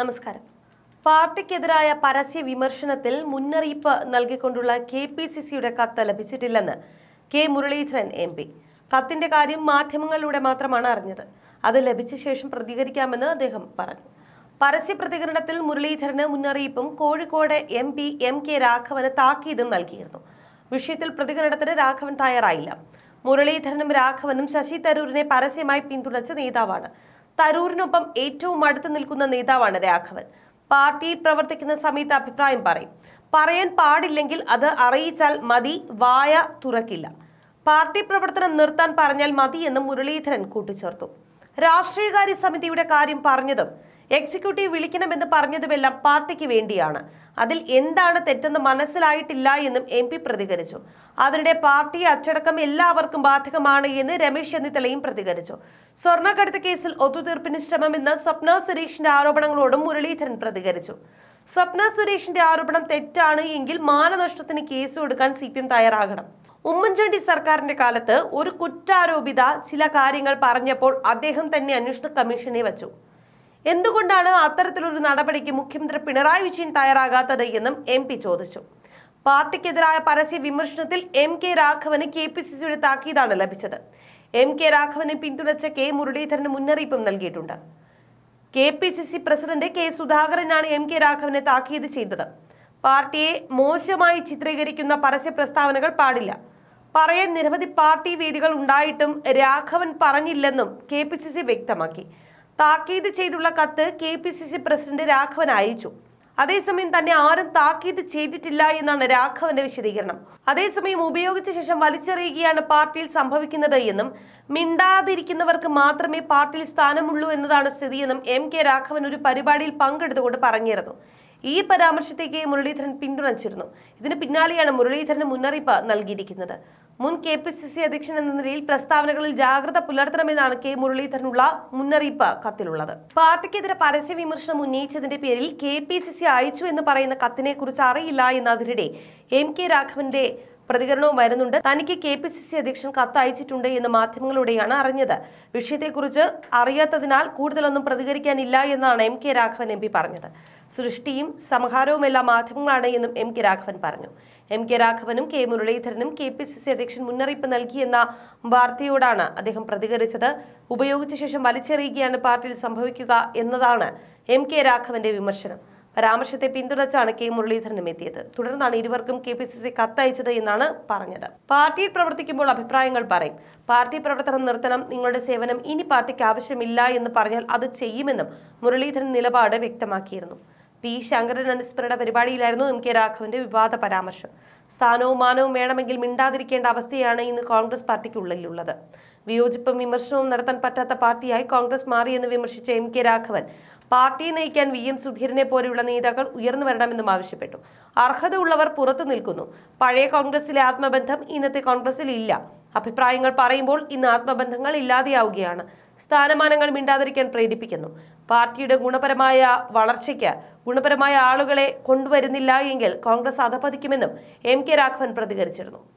നമസ്കാരം പാർട്ടിക്കെതിരായ പരസ്യ വിമർശനത്തിൽ മുന്നറിയിപ്പ് നൽകിക്കൊണ്ടുള്ള കെ പി സി സിയുടെ കത്ത് ലഭിച്ചിട്ടില്ലെന്ന് കെ മുരളീധരൻ എം പി കത്തിന്റെ കാര്യം മാധ്യമങ്ങളിലൂടെ മാത്രമാണ് അറിഞ്ഞത് അത് ലഭിച്ച ശേഷം പ്രതികരിക്കാമെന്ന് അദ്ദേഹം പറഞ്ഞു പരസ്യ പ്രതികരണത്തിൽ മുരളീധരന് മുന്നറിയിപ്പും Kozhikode M P M K രാഘവന് താക്കീതും നൽകിയിരുന്നു വിഷയത്തിൽ പ്രതികരണത്തിന് രാഘവൻ തയ്യാറായില്ല മുരളീധരനും രാഘവനും ശശി തരൂരിനെ പരസ്യമായി പിന്തുണച്ച നേതാവാണ് തരൂരിനൊപ്പം ഏറ്റവും അടുത്ത് നിൽക്കുന്ന നേതാവാണ് രാഘവൻ പാർട്ടിയിൽ പ്രവർത്തിക്കുന്ന സമയത്ത് അഭിപ്രായം പറയും പറയാൻ പാടില്ലെങ്കിൽ അത് അറിയിച്ചാൽ മതി വായ തുറക്കില്ല പാർട്ടി പ്രവർത്തനം നിർത്താൻ പറഞ്ഞാൽ മതി എന്ന് മുരളീധരൻ കൂട്ടിച്ചേർത്തു രാഷ്ട്രീയകാര്യ സമിതിയുടെ കാര്യം പറഞ്ഞതും എക്സിക്യൂട്ടീവ് വിളിക്കണമെന്ന് പറഞ്ഞതുമെല്ലാം പാർട്ടിക്ക് വേണ്ടിയാണ് അതിൽ എന്താണ് തെറ്റെന്ന് മനസ്സിലായിട്ടില്ല എന്നും എം പി പ്രതികരിച്ചു അതിനിടെ പാർട്ടി അച്ചടക്കം എല്ലാവർക്കും ബാധകമാണ് എന്ന് രമേശ് ചെന്നിത്തലയും പ്രതികരിച്ചു സ്വർണ്ണക്കടത്ത് കേസിൽ ഒത്തുതീർപ്പിന് ശ്രമമെന്ന സ്വപ്ന സുരേഷിന്റെ ആരോപണങ്ങളോടും മുരളീധരൻ പ്രതികരിച്ചു സ്വപ്ന സുരേഷിന്റെ ആരോപണം തെറ്റാണ് എങ്കിൽ മാനനഷ്ടത്തിന് കേസ് കൊടുക്കാൻ സി പി എം തയ്യാറാകണം ഉമ്മൻചാണ്ടി സർക്കാരിന്റെ കാലത്ത് ഒരു കുറ്റാരോപിത ചില കാര്യങ്ങൾ പറഞ്ഞപ്പോൾ അദ്ദേഹം തന്നെ അന്വേഷണ കമ്മീഷനെ വച്ചു എന്തുകൊണ്ടാണ് അത്തരത്തിലൊരു നടപടിക്ക് മുഖ്യമന്ത്രി പിണറായി വിജയൻ തയ്യാറാകാത്തത് എന്നും എം പി ചോദിച്ചു പാർട്ടിക്കെതിരായ പരസ്യ വിമർശനത്തിൽ എം കെ രാഘവന് കെ പി സി സിയുടെ താക്കീതാണ് ലഭിച്ചത് എം കെ രാഘവനെ പിന്തുണച്ച കെ മുരളീധരന് മുന്നറിയിപ്പും നൽകിയിട്ടുണ്ട് K P C C president K സുധാകരനാണ് എം കെ രാഘവനെ താക്കീത് ചെയ്തത് പാർട്ടിയെ മോശമായി ചിത്രീകരിക്കുന്ന പരസ്യ പ്രസ്താവനകൾ പാടില്ല പറയാൻ നിരവധി പാർട്ടി വേദികൾ ഉണ്ടായിട്ടും രാഘവൻ പറഞ്ഞില്ലെന്നും കെ വ്യക്തമാക്കി താക്കീത് ചെയ്തുള്ള കത്ത് K P C C president Raghavan അയച്ചു അതേസമയം തന്നെ ആരും താക്കീത് ചെയ്തിട്ടില്ല എന്നാണ് രാഘവന്റെ വിശദീകരണം അതേസമയം ഉപയോഗിച്ച ശേഷം വലിച്ചെറിയുകയാണ് പാർട്ടിയിൽ സംഭവിക്കുന്നത് എന്നും മിണ്ടാതിരിക്കുന്നവർക്ക് മാത്രമേ പാർട്ടിയിൽ സ്ഥാനമുള്ളൂ എന്നതാണ് സ്ഥിതിയെന്നും എം കെ രാഘവൻ ഒരു പരിപാടിയിൽ പങ്കെടുത്തുകൊണ്ട് പറഞ്ഞിരുന്നു ഈ പരാമർശത്തേക്ക് മുരളീധരൻ പിന്തുണച്ചിരുന്നു ഇതിന് പിന്നാലെയാണ് മുരളീധരന് മുന്നറിയിപ്പ് നൽകിയിരിക്കുന്നത് മുൻ കെ പി സി സി അധ്യക്ഷൻ എന്ന നിലയിൽ പ്രസ്താവനകളിൽ ജാഗ്രത പുലർത്തണമെന്നാണ് കെ മുരളീധരനുള്ള മുന്നറിയിപ്പ് കത്തിലുള്ളത് പാർട്ടിക്കെതിരെ പരസ്യ വിമർശനം ഉന്നയിച്ചതിന്റെ പേരിൽ കെ പി സി സി അയച്ചു എന്ന് പറയുന്ന കത്തിനെ കുറിച്ച് അറിയില്ല എന്നതിനിടെ എം കെ രാഘവന്റെ പ്രതികരണവും വരുന്നുണ്ട് തനിക്ക് കെ പി സി സി അധ്യക്ഷൻ കത്തയച്ചിട്ടുണ്ട് എന്ന് മാധ്യമങ്ങളിലൂടെയാണ് അറിഞ്ഞത് വിഷയത്തെക്കുറിച്ച് അറിയാത്തതിനാൽ കൂടുതലൊന്നും പ്രതികരിക്കാനില്ല എന്നാണ് M K Raghavan M P പറഞ്ഞത് സൃഷ്ടിയും സംഹാരവുമെല്ലാം മാധ്യമങ്ങളാണ് എന്നും എം കെ രാഘവൻ പറഞ്ഞു എം കെ രാഘവനും കെ മുരളീധരനും കെ പി സി സി അധ്യക്ഷൻ മുന്നറിയിപ്പ് നൽകിയെന്ന വാർത്തയോടാണ് അദ്ദേഹം പ്രതികരിച്ചത് ഉപയോഗിച്ച ശേഷം വലിച്ചെറിയുകയാണ് പാർട്ടിയിൽ സംഭവിക്കുക എന്നതാണ് എം കെ രാഘവന്റെ വിമർശനം പരാമർശത്തെ പിന്തുണച്ചാണ് കെ മുരളീധരനും എത്തിയത് തുടർന്നാണ് ഇരുവർക്കും കെ പി സി സി കത്തയച്ചത് എന്നാണ് പറഞ്ഞത് പാർട്ടിയിൽ പ്രവർത്തിക്കുമ്പോൾ അഭിപ്രായങ്ങൾ പറയും പാർട്ടി പ്രവർത്തനം നിർത്തണം നിങ്ങളുടെ സേവനം ഇനി പാർട്ടിക്ക് ആവശ്യമില്ല എന്ന് പറഞ്ഞാൽ അത് ചെയ്യുമെന്നും മുരളീധരൻ നിലപാട് വ്യക്തമാക്കിയിരുന്നു പി ശങ്കരൻ അനുസ്മരണ പരിപാടിയിലായിരുന്നു എം കെ രാഘവന്റെ വിവാദ പരാമർശം സ്ഥാനവും മാനവും വേണമെങ്കിൽ മിണ്ടാതിരിക്കേണ്ട അവസ്ഥയാണ് ഇന്ന് കോൺഗ്രസ് പാർട്ടിക്കുള്ളിലുള്ളത് വിയോജിപ്പും വിമർശനവും നടത്താൻ പറ്റാത്ത പാർട്ടിയായി കോൺഗ്രസ് മാറിയെന്ന് വിമർശിച്ച എം കെ രാഘവൻ പാർട്ടി നയിക്കാൻ വി എം സുധീരനെ പോലെയുള്ള നേതാക്കൾ ഉയർന്നു വരണമെന്നും ആവശ്യപ്പെട്ടു അർഹത ഉള്ളവർ പുറത്തു നിൽക്കുന്നു പഴയ കോൺഗ്രസിലെ ആത്മബന്ധം ഇന്നത്തെ കോൺഗ്രസിൽ ഇല്ല അഭിപ്രായങ്ങൾ പറയുമ്പോൾ ഇന്ന് ആത്മബന്ധങ്ങൾ ഇല്ലാതെയാവുകയാണ് സ്ഥാനമാനങ്ങൾ മിണ്ടാതിരിക്കാൻ പ്രേരിപ്പിക്കുന്നു പാർട്ടിയുടെ ഗുണപരമായ വളർച്ചയ്ക്ക് ഗുണപരമായ ആളുകളെ കൊണ്ടുവരുന്നില്ല എങ്കിൽ കോൺഗ്രസ് അധപതിക്കുമെന്നും എം എം കെ രാഘവൻ പ്രതികരിച്ചിരുന്നു